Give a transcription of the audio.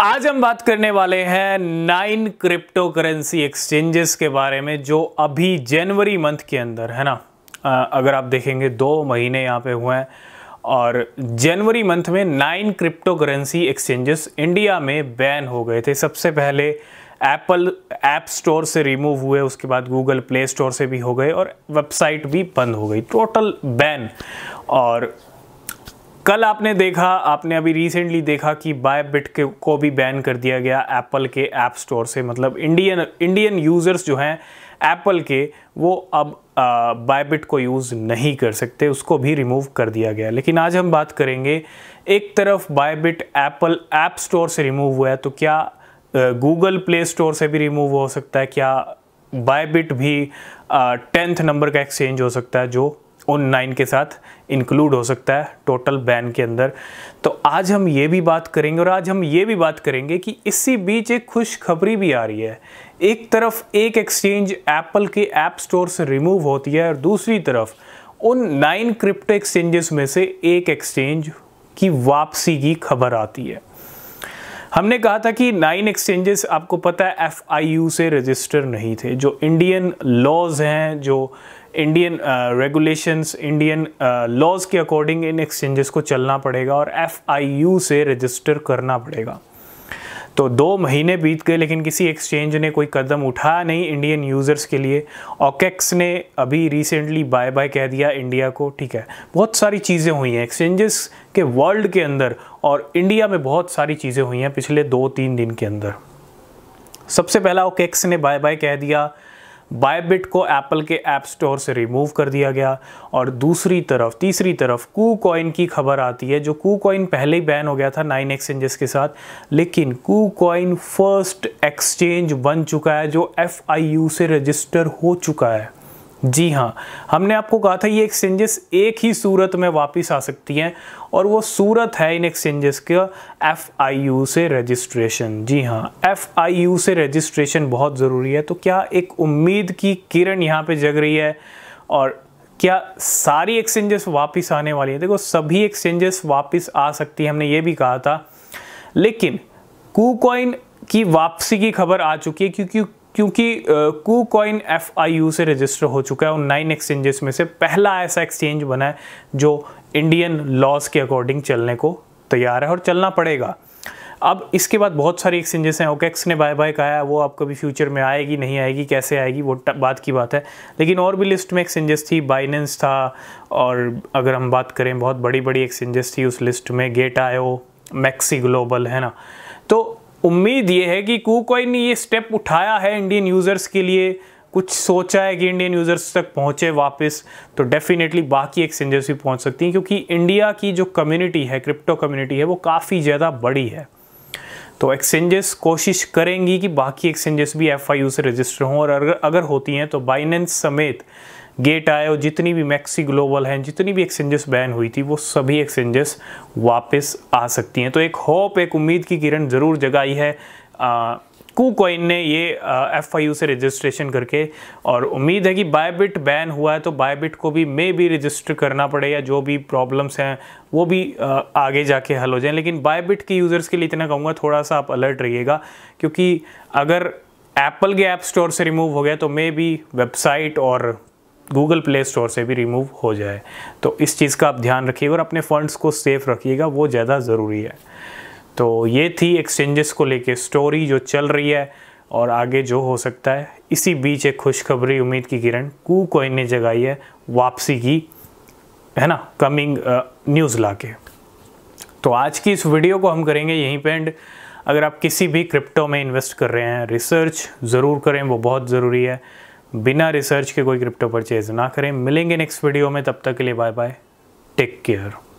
आज हम बात करने वाले हैं नाइन क्रिप्टो करेंसी एक्सचेंजेस के बारे में जो अभी जनवरी मंथ के अंदर है ना अगर आप देखेंगे दो महीने यहाँ पे हुए हैं और जनवरी मंथ में nine crypto currency exchanges India में बैन हो गए थे सबसे पहले एप्पल ऐप स्टोर से रिमूव हुए उसके बाद गूगल प्ले स्टोर से भी हो गए और वेबसाइट भी बंद हो गई टोटल बैन और कल आपने देखा आपने अभी रिसेंटली देखा कि बायबिट के को भी बैन कर दिया गया एप्पल के ऐप स्टोर से मतलब इंडियन इंडियन यूज़र्स जो हैं एप्पल के वो अब बायबिट को यूज़ नहीं कर सकते उसको भी रिमूव कर दिया गया लेकिन आज हम बात करेंगे एक तरफ Bybit Apple app app store से रिमूव हुआ है तो क्या गूगल प्ले स्टोर से भी रिमूव हो सकता है क्या बायबिट भी टेंथ नंबर का एक्सचेंज हो सकता है जो उन नाइन के साथ इंक्लूड हो सकता है टोटल बैन के अंदर तो आज हम ये भी बात करेंगे और आज हम ये भी बात करेंगे कि इसी बीच एक खुशखबरी भी आ रही है एक तरफ एक एक्सचेंज एप्पल के ऐप स्टोर से रिमूव होती है और दूसरी तरफ उन नाइन क्रिप्टो एक्सचेंजेस में से एक एक्सचेंज की वापसी की खबर आती है हमने कहा था कि नाइन एक्सचेंजेस आपको पता है एफ से रजिस्टर नहीं थे जो इंडियन लॉज हैं जो इंडियन रेगुलेशंस इंडियन लॉज के अकॉर्डिंग इन एक्सचेंजेस को चलना पड़ेगा और एफ से रजिस्टर करना पड़ेगा तो दो महीने बीत गए लेकिन किसी एक्सचेंज ने कोई कदम उठाया नहीं इंडियन यूज़र्स के लिए ओकेक्स ने अभी रिसेंटली बाय बाय कह दिया इंडिया को ठीक है बहुत सारी चीज़ें हुई हैं एक्सचेंजेस के वर्ल्ड के अंदर और इंडिया में बहुत सारी चीज़ें हुई हैं पिछले दो तीन दिन के अंदर सबसे पहला ओकेक्स ने बाय बाय कह दिया बायबिट को एप्पल के ऐप स्टोर से रिमूव कर दिया गया और दूसरी तरफ तीसरी तरफ कू कॉइन की खबर आती है जो कू कॉइन पहले ही बैन हो गया था नाइन एक्सचेंजेस के साथ लेकिन कू कॉइन फर्स्ट एक्सचेंज बन चुका है जो एफ से रजिस्टर हो चुका है जी हाँ हमने आपको कहा था ये एक्सचेंजेस एक ही सूरत में वापस आ सकती हैं और वो सूरत है इन एक्सचेंजेस का एफ आई यू से रजिस्ट्रेशन जी हाँ एफ आई यू से रजिस्ट्रेशन बहुत ज़रूरी है तो क्या एक उम्मीद की किरण यहाँ पे जग रही है और क्या सारी एक्सचेंजेस वापस आने वाली है देखो सभी एक्सचेंजेस वापस आ सकती है हमने ये भी कहा था लेकिन कूकॉइन की वापसी की खबर आ चुकी है क्योंकि क्योंकि KuCoin F I U से रजिस्टर हो चुका है और नाइन एक्सचेंजेस में से पहला ऐसा एक्सचेंज बना है जो इंडियन लॉज के अकॉर्डिंग चलने को तैयार है और चलना पड़ेगा अब इसके बाद बहुत सारी एक्सचेंजेस हैं ओकेक्स ने बाय बाय कहा है वो आप कभी फ्यूचर में आएगी नहीं आएगी कैसे आएगी वो बात की बात है लेकिन और भी लिस्ट में एक्सचेंजेस थी बाइनेंस था और अगर हम बात करें बहुत बड़ी बड़ी एक्सचेंजेस थी उस लिस्ट में गेट आयो मैक्सी ग्लोबल है ना तो उम्मीद ये है कि कू कॉइन ने ये स्टेप उठाया है इंडियन यूज़र्स के लिए कुछ सोचा है कि इंडियन यूज़र्स तक पहुँचे वापस तो डेफिनेटली बाकी एक्सचेंजेस भी पहुँच सकती हैं क्योंकि इंडिया की जो कम्युनिटी है क्रिप्टो कम्युनिटी है वो काफ़ी ज़्यादा बड़ी है तो एक्सचेंजेस कोशिश करेंगी कि बाकी एक्सचेंजेस भी एफ से रजिस्टर हों और अगर अगर होती हैं तो बाइनेंस समेत गेट आए और जितनी भी मैक्सी ग्लोबल हैं जितनी भी एक्सचेंजेस बैन हुई थी वो सभी एक्सचेंजेस वापस आ सकती हैं तो एक होप एक उम्मीद की किरण ज़रूर जगाई है आ, कू कॉइन ने ये एफ आई यू से रजिस्ट्रेशन करके और उम्मीद है कि बायबिट बैन हुआ है तो बायबिट को भी मे भी रजिस्टर करना पड़े या जो भी प्रॉब्लम्स हैं वो भी आ, आगे जाके हल हो जाएं लेकिन बायबिट के यूज़र्स के लिए इतना कहूँगा थोड़ा सा आप अलर्ट रहिएगा क्योंकि अगर एप्पल के ऐप स्टोर से रिमूव हो गया तो मे भी वेबसाइट और गूगल प्ले स्टोर से भी रिमूव हो जाए तो इस चीज़ का आप ध्यान रखिएगा और अपने फ़ंड्स को सेफ़ रखिएगा वो ज़्यादा ज़रूरी है तो ये थी एक्सचेंजेस को लेके स्टोरी जो चल रही है और आगे जो हो सकता है इसी बीच एक खुशखबरी उम्मीद की किरण कू कोइन ने जगाई है वापसी की है ना कमिंग न्यूज़ ला के तो आज की इस वीडियो को हम करेंगे यहीं पे एंड अगर आप किसी भी क्रिप्टो में इन्वेस्ट कर रहे हैं रिसर्च ज़रूर करें वो बहुत ज़रूरी है बिना रिसर्च के कोई क्रिप्टो परचेज ना करें मिलेंगे नेक्स्ट वीडियो में तब तक के लिए बाय बाय टेक केयर